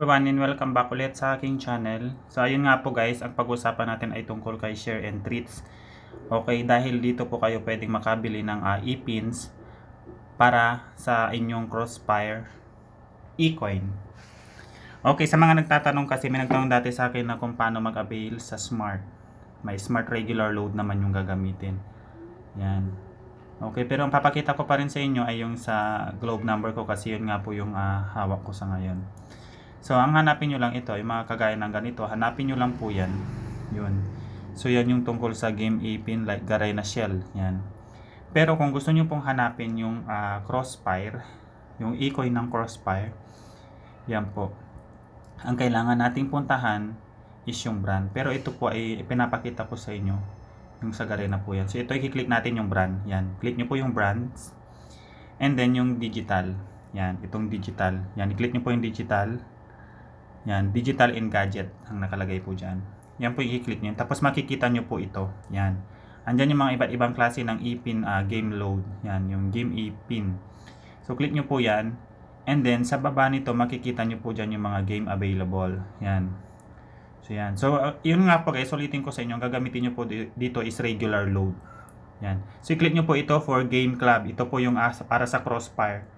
Everyone and welcome back ulit sa aking channel. So ayun nga po guys, ang pag-usapan natin ay tungkol kay share and treats. Okay, dahil dito po kayo pwedeng makabili ng uh, e-pins para sa inyong Crossfire e-coin. Okay, sa mga nagtatanong kasi may nagtanong dati sa akin na kung paano mag-avail sa smart. May smart regular load naman yung gagamitin. Yan. Okay, pero ang papakita ko pa rin sa inyo ay yung sa globe number ko kasi yun nga po yung uh, hawak ko sa ngayon. So, ang hanapin nyo lang ito, yung mga kagaya ng ganito, hanapin nyo lang po yan. Yun. So, yan yung tungkol sa game ipin like garay na shell. Yan. Pero kung gusto nyo pong hanapin yung uh, crossfire, yung ikoy ng crossfire, yan po. Ang kailangan nating puntahan is yung brand. Pero ito po ay pinapakita ko sa inyo yung sa Garena po yan. So ito i-click natin yung brand. Yan. Click nyo po yung brands. And then yung digital. Yan. Itong digital. Yan. I-click nyo po yung digital. Yan, digital and gadget ang nakalagay po dyan. Yan po i-click nyo. Tapos makikita nyo po ito. Yan. Andyan yung mga iba't ibang klase ng ipin uh, ah, game load. Yan, yung game e-pin. So click nyo po yan. And then sa baba nito makikita nyo po dyan yung mga game available. Yan. So yan. So uh, yun nga po guys, ulitin ko sa inyo, ang gagamitin nyo po dito is regular load. Yan. So click nyo po ito for game club. Ito po yung uh, para sa crossfire.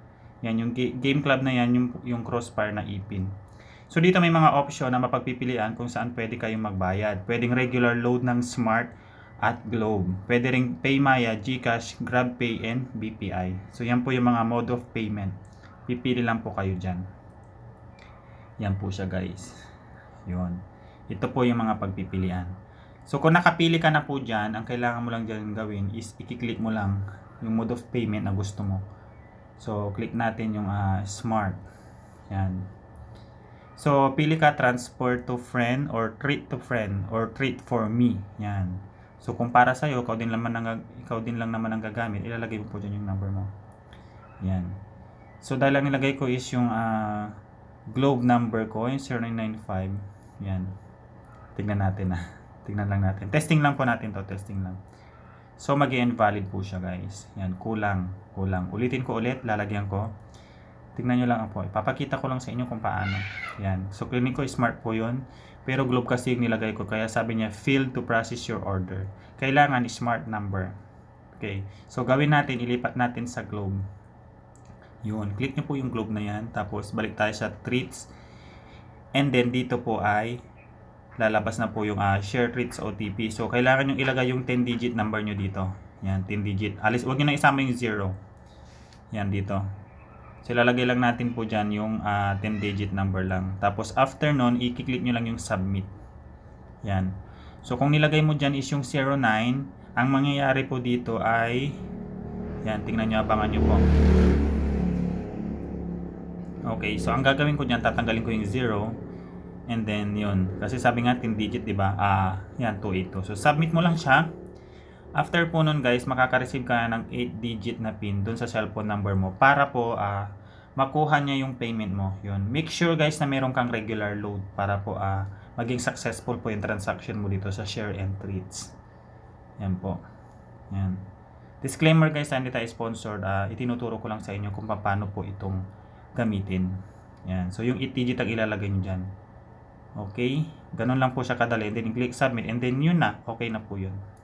Yan, yung game club na yan, yung, yung crossfire na e-pin. So dito may mga option na mapagpipilian kung saan pwede kayong magbayad. Pwedeng regular load ng Smart at Globe. Pwede ring Paymaya, GCash, GrabPay, and BPI. So yan po yung mga mode of payment. Pipili lang po kayo dyan. Yan po siya guys. Yun. Ito po yung mga pagpipilian. So kung nakapili ka na po dyan, ang kailangan mo lang dyan gawin is i-click mo lang yung mode of payment na gusto mo. So click natin yung uh, smart. Yan. So, pili ka transport to friend or treat to friend or treat for me. Yan. So, kung para sa'yo, ikaw din, naman ang, ikaw din lang naman ang gagamit, ilalagay mo po dyan yung number mo. Yan. So, dahil ang nilagay ko is yung uh, globe number ko, yung 0995. Yan. Tignan natin na. Ah. Tignan lang natin. Testing lang po natin to. Testing lang. So, mag invalid po siya guys. Yan. Kulang. Kulang. Ulitin ko ulit. Lalagyan ko. Tingnan nyo lang po. Ipapakita ko lang sa inyo kung paano. Yan. So, clinic ko smart po yun. Pero globe kasi yung nilagay ko. Kaya sabi niya, failed to process your order. Kailangan smart number. Okay. So, gawin natin. Ilipat natin sa globe. Yun. Click nyo po yung globe na yan. Tapos, balik tayo sa treats. And then, dito po ay lalabas na po yung uh, share treats OTP. So, kailangan yung ilagay yung 10-digit number nyo dito. Yan, 10-digit. Alis, huwag nyo na isama yung 0. Yan, dito. So, ilalagay lang natin po dyan yung uh, ah, 10-digit number lang. Tapos, after nun, i-click nyo lang yung submit. Yan. So, kung nilagay mo dyan is yung 09, ang mangyayari po dito ay, yan, tingnan nyo, abangan nyo po. Okay, so ang gagawin ko dyan, tatanggalin ko yung 0, and then, yun. Kasi sabi nga, 10 digit, diba? Ah, uh, yan, 282. So, submit mo lang siya. After po nun guys, makaka-receive ka ng 8-digit na PIN dun sa cellphone number mo para po uh, makuha niya yung payment mo. Yun. Make sure guys na meron kang regular load para po uh, maging successful po yung transaction mo dito sa share and treats. Yan po. Yan. Disclaimer guys, hindi tayo sponsored. Uh, itinuturo ko lang sa inyo kung paano po itong gamitin. Yan. So yung 8-digit ang ilalagay nyo dyan. Okay? Ganun lang po siya kadali. And then click submit and then yun na. Okay na po yun.